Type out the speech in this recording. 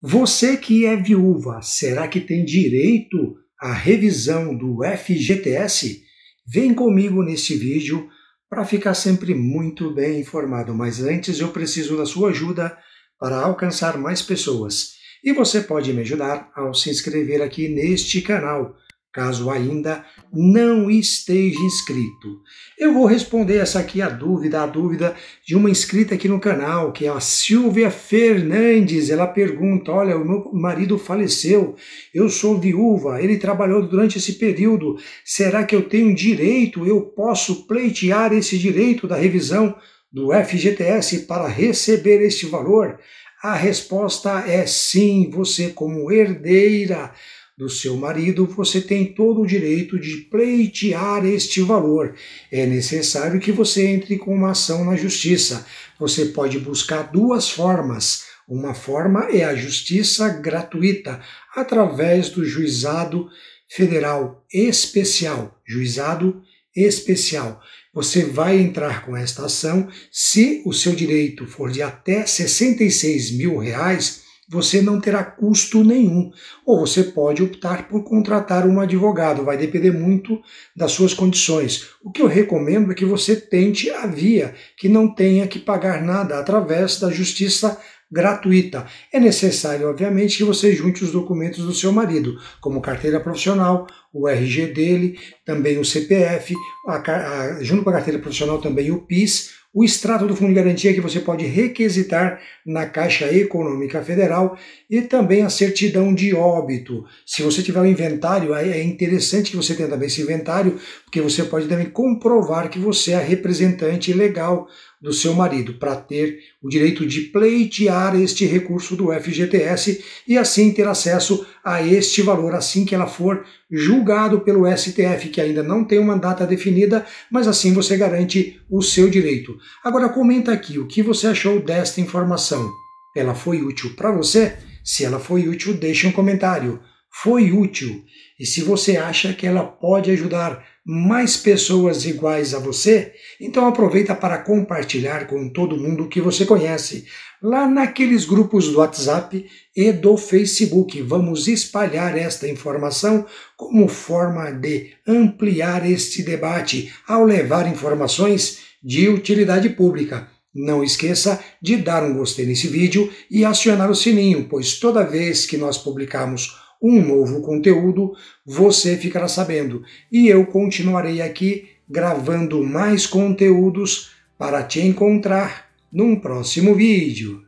Você que é viúva, será que tem direito à revisão do FGTS? Vem comigo nesse vídeo para ficar sempre muito bem informado. Mas antes eu preciso da sua ajuda para alcançar mais pessoas. E você pode me ajudar ao se inscrever aqui neste canal caso ainda não esteja inscrito. Eu vou responder essa aqui a dúvida, a dúvida de uma inscrita aqui no canal, que é a Silvia Fernandes. Ela pergunta: "Olha, o meu marido faleceu. Eu sou viúva. Ele trabalhou durante esse período. Será que eu tenho direito? Eu posso pleitear esse direito da revisão do FGTS para receber este valor?" A resposta é sim, você como herdeira do seu marido, você tem todo o direito de pleitear este valor. É necessário que você entre com uma ação na justiça. Você pode buscar duas formas. Uma forma é a justiça gratuita, através do juizado federal especial. Juizado especial. Você vai entrar com esta ação se o seu direito for de até 66 mil reais você não terá custo nenhum. Ou você pode optar por contratar um advogado, vai depender muito das suas condições. O que eu recomendo é que você tente a via que não tenha que pagar nada através da justiça gratuita. É necessário, obviamente, que você junte os documentos do seu marido, como carteira profissional, o RG dele, também o CPF, a, a, junto com a carteira profissional também o PIS, o extrato do fundo de garantia que você pode requisitar na Caixa Econômica Federal e também a certidão de óbito. Se você tiver um inventário, é interessante que você tenha também esse inventário, porque você pode também comprovar que você é representante legal do seu marido para ter o direito de pleitear este recurso do FGTS e assim ter acesso a este valor assim que ela for julgado pelo STF, que ainda não tem uma data definida, mas assim você garante o seu direito. Agora comenta aqui o que você achou desta informação. Ela foi útil para você? Se ela foi útil, deixe um comentário. Foi útil. E se você acha que ela pode ajudar mais pessoas iguais a você, então aproveita para compartilhar com todo mundo que você conhece, lá naqueles grupos do WhatsApp e do Facebook. Vamos espalhar esta informação como forma de ampliar este debate ao levar informações de utilidade pública. Não esqueça de dar um gostei nesse vídeo e acionar o sininho, pois toda vez que nós publicarmos um novo conteúdo, você ficará sabendo. E eu continuarei aqui gravando mais conteúdos para te encontrar num próximo vídeo.